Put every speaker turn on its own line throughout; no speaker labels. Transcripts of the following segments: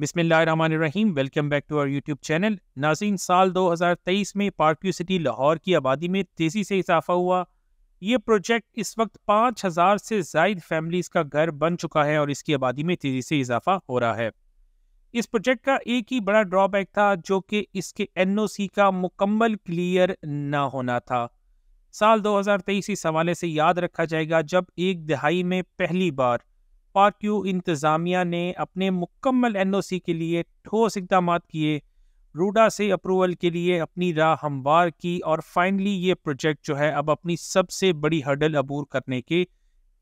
बिसमीम welcome back to our YouTube channel नाजीन साल 2023 में पार्क्यू सिटी लाहौर की आबादी में तेज़ी से इजाफा हुआ ये प्रोजेक्ट इस वक्त 5000 से जायद फैमिलीज़ का घर बन चुका है और इसकी आबादी में तेज़ी से इजाफा हो रहा है इस प्रोजेक्ट का एक ही बड़ा ड्रॉबैक था जो कि इसके एन का मुकम्मल क्लियर ना होना था साल 2023 इस हवाले से याद रखा जाएगा जब एक दहाई में पहली बार पाक्यू इंतज़ामिया ने अपने मुकम्मल एनओसी के लिए ठोस इकदाम किए रूडा से अप्रूवल के लिए अपनी राह हमवार की और फाइनली ये प्रोजेक्ट जो है अब अपनी सबसे बड़ी हर्डल अबूर करने के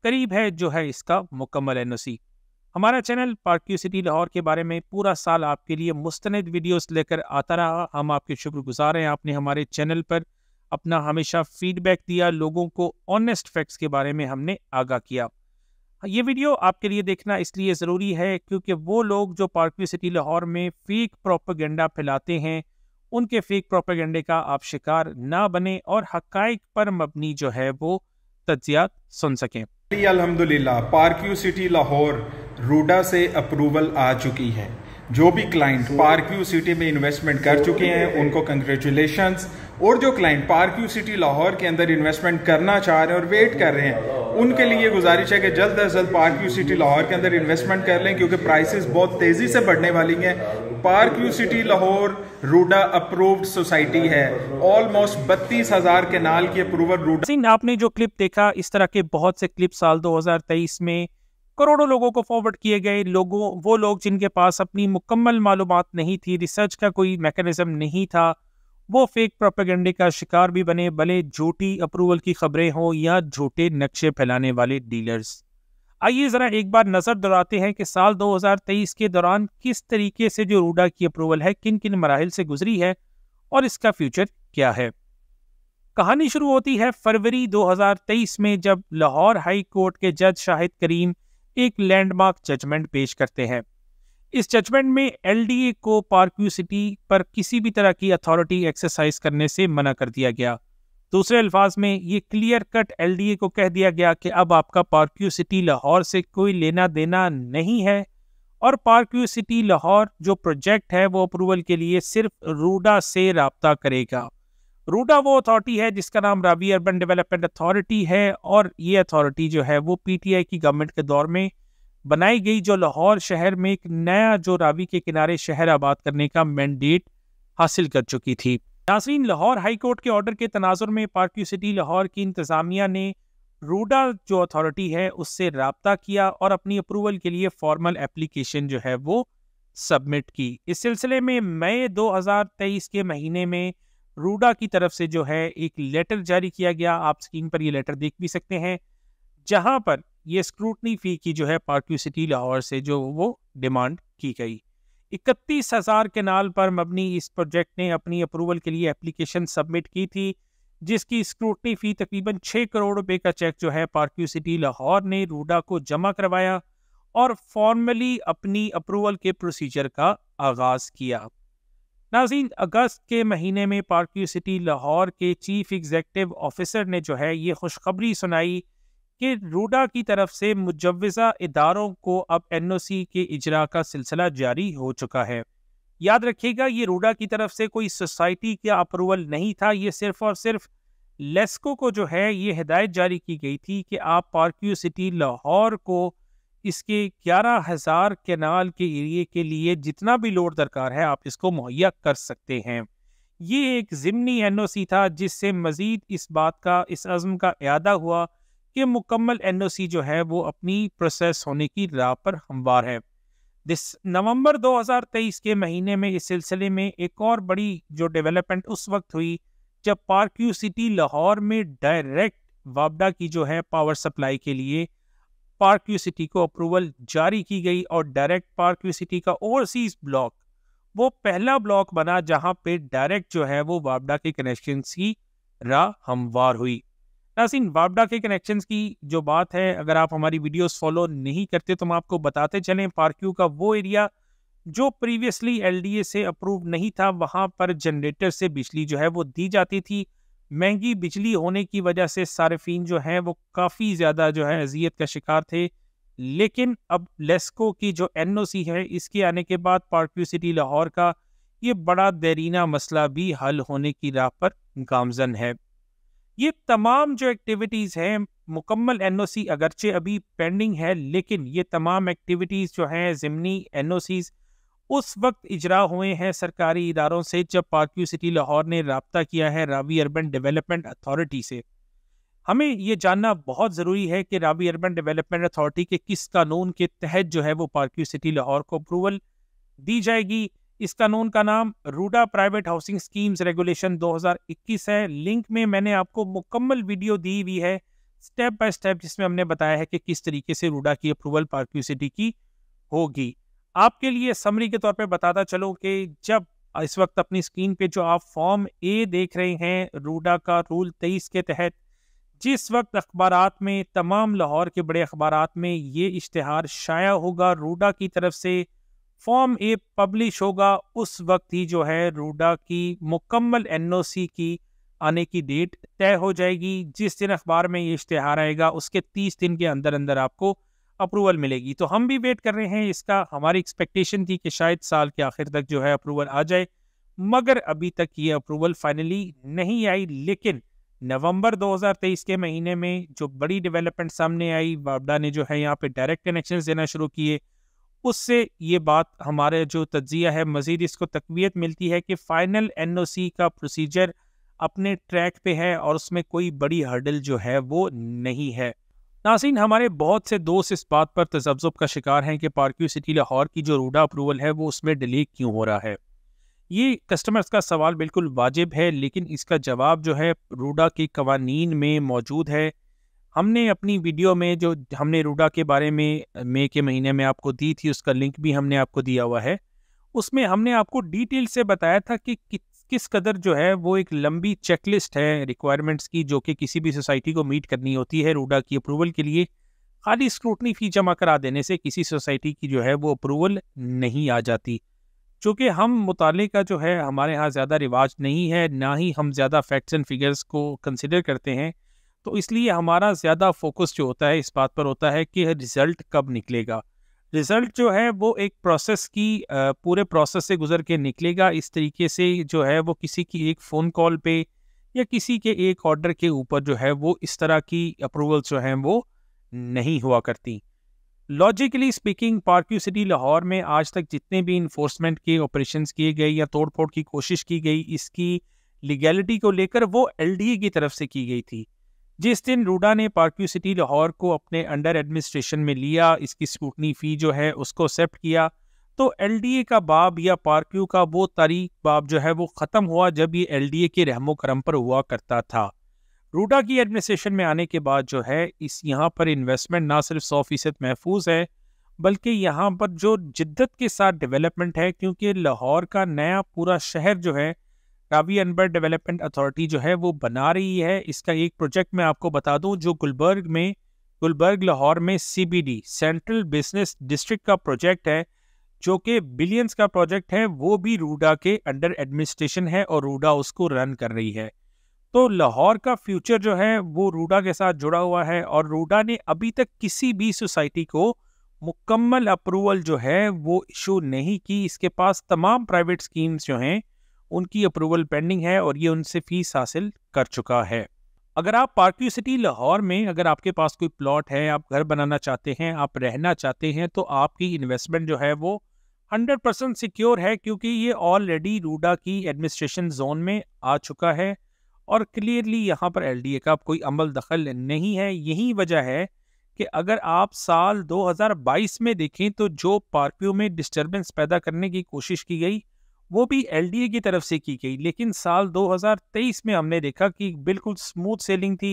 करीब है जो है इसका मुकम्मल एन हमारा चैनल पार्क्यू सिटी लाहौर के बारे में पूरा साल आपके लिए मुस्तंद वीडियोस लेकर आता रहा हम आपके शुक्रगुजार हैं आपने हमारे चैनल पर अपना हमेशा फीडबैक दिया लोगों को ऑनेस्ट फैक्ट्स के बारे में हमने आगाह किया हाँ, ये वीडियो आपके लिए देखना इसलिए ज़रूरी है क्योंकि वो लोग जो पार्कवी सिटी लाहौर में फेक प्रोपेगेंडा फैलाते हैं उनके फेक प्रोपेगेंडे का आप शिकार ना बने और हक पर मबनी जो है वो तजियात सुन सकें अलहमदिल्ला पार्कव्यू सिटी लाहौर रूडा से अप्रूवल आ चुकी है जो भी क्लाइंट पार्क्यू सिटी में इन्वेस्टमेंट कर चुके हैं उनको कंग्रेचुलेशंस और जो client Park View City Lahore के अंदर इन्वेस्टमेंट करना चाह रहे हैं और वेट कर रहे हैं उनके लिए गुजारिश है कि जल्द अज जल्द पार्क यू सिटी लाहौर के अंदर इन्वेस्टमेंट कर लें क्योंकि प्राइसेस बहुत तेज़ी से बढ़ने वाली हैं Park View City Lahore RUDA approved society है ऑलमोस्ट बत्तीस हजार के नाल की अप्रूवल रूडा सिंह आपने जो क्लिप देखा इस तरह के बहुत से क्लिप साल दो में करोड़ों लोगों को फॉरवर्ड किए गए लोगों वो लोग जिनके पास अपनी मुकम्मल मालूम नहीं थी रिसर्च का कोई मैकेनिज्म नहीं था वो फेक प्रोपेगेंडे का शिकार भी बने भले झूठी अप्रूवल की खबरें हों या झूठे नक्शे फैलाने वाले डीलर्स आइए ज़रा एक बार नज़र दौड़ाते हैं कि साल 2023 के दौरान किस तरीके से जो रूडा की अप्रूवल है किन किन मराहल से गुजरी है और इसका फ्यूचर क्या है कहानी शुरू होती है फरवरी 2023 में जब लाहौर हाई कोर्ट के जज शाहिद करीम एक लैंडमार्क जजमेंट पेश करते हैं इस जजमेंट में एलडीए को पार्क्यू सिटी पर किसी भी तरह की अथॉरिटी एक्सरसाइज करने से मना कर दिया गया दूसरे अल्फाज में ये क्लियर कट एलडीए को कह दिया गया कि अब आपका पार्क्यू सिटी लाहौर से कोई लेना देना नहीं है और पार्क्यू सिटी लाहौर जो प्रोजेक्ट है वो अप्रूवल के लिए सिर्फ रूडा से रबता करेगा रूडा वो अथॉरिटी है जिसका नाम रावी अर्बन डेवलपमेंट अथॉरिटी है और ये अथॉरिटी जो है वो पीटीआई की गवर्नमेंट के दौर में बनाई गई जो लाहौर शहर में एक नया जो रावी के किनारे शहर आबाद करने का मैंडेट हासिल कर चुकी थी नासरीन लाहौर हाईकोर्ट के ऑर्डर के तनाजर में पार्क्यू सिटी लाहौर की इंतज़ामिया ने रूडा जो अथॉरिटी है उससे रबता किया और अपनी अप्रूवल के लिए फॉर्मल एप्लीकेशन जो है वो सबमिट की इस सिलसिले में मई 2023 के महीने में रूडा की तरफ से जो है एक लेटर जारी किया गया आप स्क्रीन पर ये लेटर देख भी सकते हैं जहां पर ये स्क्रूटनी फी की जो है पार्क्यू सिटी लाहौर से जो वो डिमांड की गई इकतीस हज़ार केनाल पर मबनी इस प्रोजेक्ट ने अपनी अप्रूवल के लिए एप्लीकेशन सबमिट की थी जिसकी स्क्रूटनी फ़ी तकरीबन छः करोड़ रुपए का चेक जो है पार्क्यू सिटी लाहौर ने रूडा को जमा करवाया और फॉर्मली अपनी अप्रूवल के प्रोसीजर का आगाज़ किया नाजीन अगस्त के महीने में पार्क्यू सिटी लाहौर के चीफ एग्जेक्टिव ऑफिसर ने जो है ये खुशखबरी सुनाई कि रूडा की तरफ से मुजवजा इदारों को अब एन ओ सी के इजरा का सिलसिला जारी हो चुका है याद रखिएगा ये रूडा की तरफ से कोई सोसाइटी का अप्रूवल नहीं था ये सिर्फ और सिर्फ लेस्को को जो है ये हिदायत जारी की गई थी कि आप पार्क्यू सिटी लाहौर को इसके ग्यारह हज़ार कैनाल के एरिए के लिए जितना भी लोड दरकार है आप इसको मुहैया कर सकते हैं ये एक ज़मनी एन ओ सी था जिससे मज़ीद इस बात का इस अज़म का अदा हुआ कि मुकम्मल एन जो है वो अपनी प्रोसेस होने की राह पर हमवार है दिस नवंबर 2023 के महीने में इस सिलसिले में एक और बड़ी जो डेवलपमेंट उस वक्त हुई जब पार्क यू सिटी लाहौर में डायरेक्ट वाबडा की जो है पावर सप्लाई के लिए पार्क यू सिटी को अप्रूवल जारी की गई और डायरेक्ट पार्क यू सिटी का ओवरसीज ब्लॉक वो पहला ब्लॉक बना जहां पे डायरेक्ट जो है वो वाबडा के कनेक्शन की राह हमवार हुई नासिन वापडा के कनेक्शन की जो बात है अगर आप हमारी वीडियोस फॉलो नहीं करते तो हम आपको बताते चलें पार्क्यू का वो एरिया जो प्रीवियसली एलडीए से अप्रूव नहीं था वहाँ पर जनरेटर से बिजली जो है वो दी जाती थी महंगी बिजली होने की वजह से सार्फिन जो हैं वो काफ़ी ज़्यादा जो है अजियत का शिकार थे लेकिन अब लेस्को की जो सी है इसके आने के बाद पार्क्यू सिटी लाहौर का ये बड़ा देरीना मसला भी हल होने की राह पर गामजन है ये तमाम जो एक्टिविटीज़ हैं मुकम्मल एनओसी अगरचे अभी पेंडिंग है लेकिन ये तमाम एक्टिविटीज़ जो हैं ज़िमनी एनओसीज़ उस वक्त इजरा हुए हैं सरकारी इदारों से जब पार्क्यू सिटी लाहौर ने रबता किया है रावी अर्बन डेवलपमेंट अथॉरिटी से हमें ये जानना बहुत ज़रूरी है कि रावी अर्बन डेवलपमेंट अथॉरिटी के किस कानून के तहत जो है वो पार्क्यू सिटी लाहौर को अप्रूवल दी जाएगी इस कानून का नाम RUDA private housing schemes regulation 2021 है लिंक में मैंने आपको मुकम्मल वीडियो दी हुई है स्टेप बाय स्टेप जिसमें हमने बताया है कि किस तरीके से रूडा की अप्रूवल पार्क्यूसिटी की होगी आपके लिए समरी के तौर पे बताता चलो कि जब इस वक्त अपनी स्क्रीन पे जो आप फॉर्म ए देख रहे हैं रूडा का रूल तेईस के तहत जिस वक्त अखबार में तमाम लाहौर के बड़े अखबार में ये इश्तहार शाया होगा रूडा की तरफ से फॉर्म ए पब्लिश होगा उस वक्त ही जो है रूडा की मुकम्मल एनओसी की आने की डेट तय हो जाएगी जिस दिन अखबार में ये इश्तहार आएगा उसके तीस दिन के अंदर अंदर आपको अप्रूवल मिलेगी तो हम भी वेट कर रहे हैं इसका हमारी एक्सपेक्टेशन थी कि शायद साल के आखिर तक जो है अप्रूवल आ जाए मगर अभी तक ये अप्रूवल फाइनली नहीं आई लेकिन नवंबर 2023 के महीने में जो बड़ी डेवलपमेंट सामने आई वाबडा ने जो है यहाँ पे डायरेक्ट कनेक्शन देना शुरू किए उससे ये बात हमारे जो तजिया है मज़ीद इसको तकवीत मिलती है कि फ़ाइनल एन का प्रोसीजर अपने ट्रैक पे है और उसमें कोई बड़ी हर्डल जो है वो नहीं है नासिन हमारे बहुत से दोस्त इस बात पर तजब्ज़ब का शिकार हैं कि पार्क्यू सिटी लाहौर की जो रूडा अप्रूवल है वो उसमें डिले क्यों हो रहा है ये कस्टमर्स का सवाल बिल्कुल वाजिब है लेकिन इसका जवाब जो है रूडा के कवानीन में मौजूद है हमने अपनी वीडियो में जो हमने रूडा के बारे में मई के महीने में आपको दी थी उसका लिंक भी हमने आपको दिया हुआ है उसमें हमने आपको डिटेल से बताया था कि किस किस कदर जो है वो एक लंबी चेकलिस्ट है रिक्वायरमेंट्स की जो कि किसी भी सोसाइटी को मीट करनी होती है रूडा की अप्रूवल के लिए खाली स्क्रूटनी फ़ी जमा करा देने से किसी सोसाइटी की जो है वो अप्रूवल नहीं आ जाती चूँकि हम मुताले का जो है हमारे यहाँ ज़्यादा रिवाज नहीं है ना ही हम ज़्यादा फैक्ट्स एंड फिगर्स को कंसिडर करते हैं तो इसलिए हमारा ज़्यादा फोकस जो होता है इस बात पर होता है कि रिज़ल्ट कब निकलेगा रिज़ल्ट जो है वो एक प्रोसेस की पूरे प्रोसेस से गुजर के निकलेगा इस तरीके से जो है वो किसी की एक फ़ोन कॉल पे या किसी के एक ऑर्डर के ऊपर जो है वो इस तरह की अप्रूवल्स जो हैं वो नहीं हुआ करती logically speaking Park View City Lahore में आज तक जितने भी इन्फोर्समेंट के ऑपरेशंस किए गए या तोड़फोड़ की कोशिश की गई इसकी लीगैलिटी को लेकर वो एलडीए की तरफ से की गई थी जिस दिन रूडा ने पार्क्यू सिटी लाहौर को अपने अंडर एडमिनिस्ट्रेशन में लिया इसकी स्कूटनी फी जो है उसको एक्सेप्ट किया तो एलडीए का बाब या पार्क्यू का वो तारीख बाब जो है वो ख़त्म हुआ जब ये एलडीए के रहमो करम पर हुआ करता था रूडा की एडमिनिस्ट्रेशन में आने के बाद जो है इस यहाँ पर इन्वेस्टमेंट ना सिर्फ सौ फीसद महफूज है बल्कि यहाँ पर जो जिद्दत के साथ डेवलपमेंट है क्योंकि लाहौर का नया पूरा शहर जो है रावी अनबर डेवलपमेंट अथॉरिटी जो है वो बना रही है इसका एक प्रोजेक्ट मैं आपको बता दूं जो गुलबर्ग में गुलबर्ग लाहौर में सीबीडी सेंट्रल बिजनेस डिस्ट्रिक्ट का प्रोजेक्ट है जो कि बिलियंस का प्रोजेक्ट है वो भी रूडा के अंडर एडमिनिस्ट्रेशन है और रूडा उसको रन कर रही है तो लाहौर का फ्यूचर जो है वो रूडा के साथ जुड़ा हुआ है और रूडा ने अभी तक किसी भी सोसाइटी को मुकम्मल अप्रूवल जो है वो इशू नहीं की इसके पास तमाम प्राइवेट स्कीम्स जो हैं उनकी अप्रूवल पेंडिंग है और ये उनसे फीस हासिल कर चुका है अगर आप पार्क्यू सिटी लाहौर में अगर आपके पास कोई प्लॉट है आप घर बनाना चाहते हैं आप रहना चाहते हैं तो आपकी इन्वेस्टमेंट जो है वो 100 परसेंट सिक्योर है क्योंकि ये ऑलरेडी रूडा की एडमिनिस्ट्रेशन जोन में आ चुका है और क्लियरली यहाँ पर एल का कोई अमल दखल नहीं है यही वजह है कि अगर आप साल 2022 में देखें तो जो पार्क्यू में डिस्टर्बेंस पैदा करने की कोशिश की गई वो भी एल की तरफ से की गई लेकिन साल 2023 में हमने देखा कि बिल्कुल स्मूथ सेलिंग थी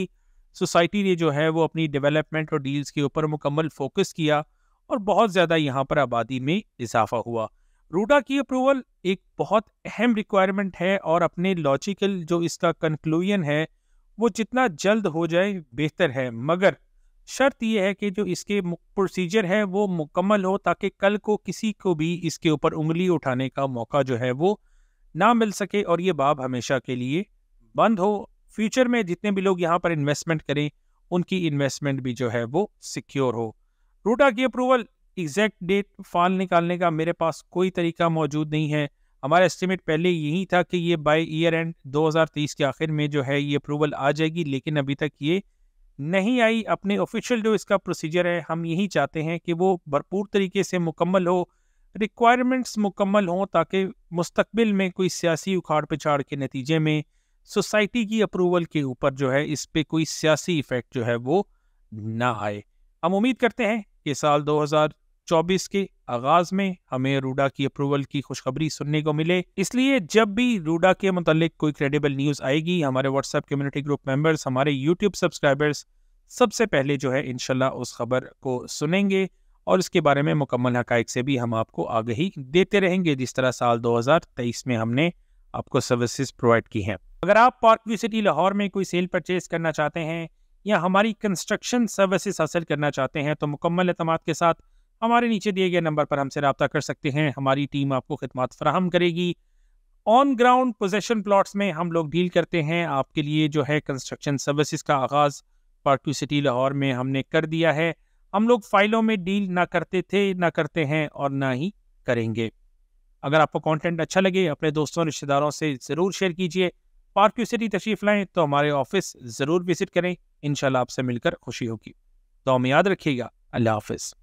सोसाइटी ने जो है वो अपनी डेवलपमेंट और डील्स के ऊपर मुकम्मल फोकस किया और बहुत ज़्यादा यहाँ पर आबादी में इजाफा हुआ रूडा की अप्रूवल एक बहुत अहम रिक्वायरमेंट है और अपने लॉजिकल जो इसका कंक्लूजन है वो जितना जल्द हो जाए बेहतर है मगर शर्त यह है कि जो इसके प्रोसीजर है वो मुकम्मल हो ताकि कल को किसी को भी इसके ऊपर उंगली उठाने का मौका जो है वो ना मिल सके और ये बाब हमेशा के लिए बंद हो फ्यूचर में जितने भी लोग यहाँ पर इन्वेस्टमेंट करें उनकी इन्वेस्टमेंट भी जो है वो सिक्योर हो रूटा की अप्रूवल एग्जैक्ट डेट फाल निकालने का मेरे पास कोई तरीका मौजूद नहीं है हमारा एस्टिमेट पहले यही था कि ये बाय ईयर एंड 2023 के आखिर में जो है ये अप्रूवल आ जाएगी लेकिन अभी तक ये नहीं आई अपने ऑफिशियल जो इसका प्रोसीजर है हम यही चाहते हैं कि वो भरपूर तरीके से मुकम्मल हो रिक्वायरमेंट्स मुकम्मल हों ताकि मुस्तबिल में कोई सियासी उखाड़ पिछाड़ के नतीजे में सोसाइटी की अप्रूवल के ऊपर जो है इस पर कोई सियासी इफ़ेक्ट जो है वो ना आए हम उम्मीद करते हैं कि साल 2024 के आगाज में हमें रूडा की अप्रूवल की खुशखबरी सुनने को मिले इसलिए जब भी रूडा के मतलब कोई क्रेडिबल न्यूज आएगी हमारे व्हाट्सएप कम्युनिटी ग्रुप मेंबर्स हमारे यूट्यूब सब्सक्राइबर्स सबसे पहले जो है इनशाला उस खबर को सुनेंगे और इसके बारे में मुकम्मल हक से भी हम आपको आगही देते रहेंगे जिस तरह साल 2023 में हमने आपको सर्विसेज प्रोवाइड की हैं अगर आप पार्क व्यू सिटी लाहौर में कोई सेल परचेज करना चाहते हैं या हमारी कंस्ट्रक्शन सर्विसेज हासिल करना चाहते हैं तो मुकम्मल अहतम के साथ हमारे नीचे दिए गए नंबर पर हमसे रबता कर सकते हैं हमारी टीम आपको खदमात फ्राहम करेगी ऑन ग्राउंड पोजेशन प्लाट्स में हम लोग डील करते हैं आपके लिए जो है कंस्ट्रक्शन सर्विसज़ का आगाज़ पार्ट टू सिटी लाहौर में हमने कर दिया है हम लोग फाइलों में डील ना करते थे ना करते हैं और ना ही करेंगे अगर आपको कंटेंट अच्छा लगे अपने दोस्तों रिश्तेदारों से ज़रूर शेयर कीजिए पार्क यू सिटी तशरीफ़ लाएँ तो हमारे ऑफिस ज़रूर विज़िट करें इन आपसे मिलकर खुशी होगी तो हम याद रखिएगा अल्लाह हाफिज़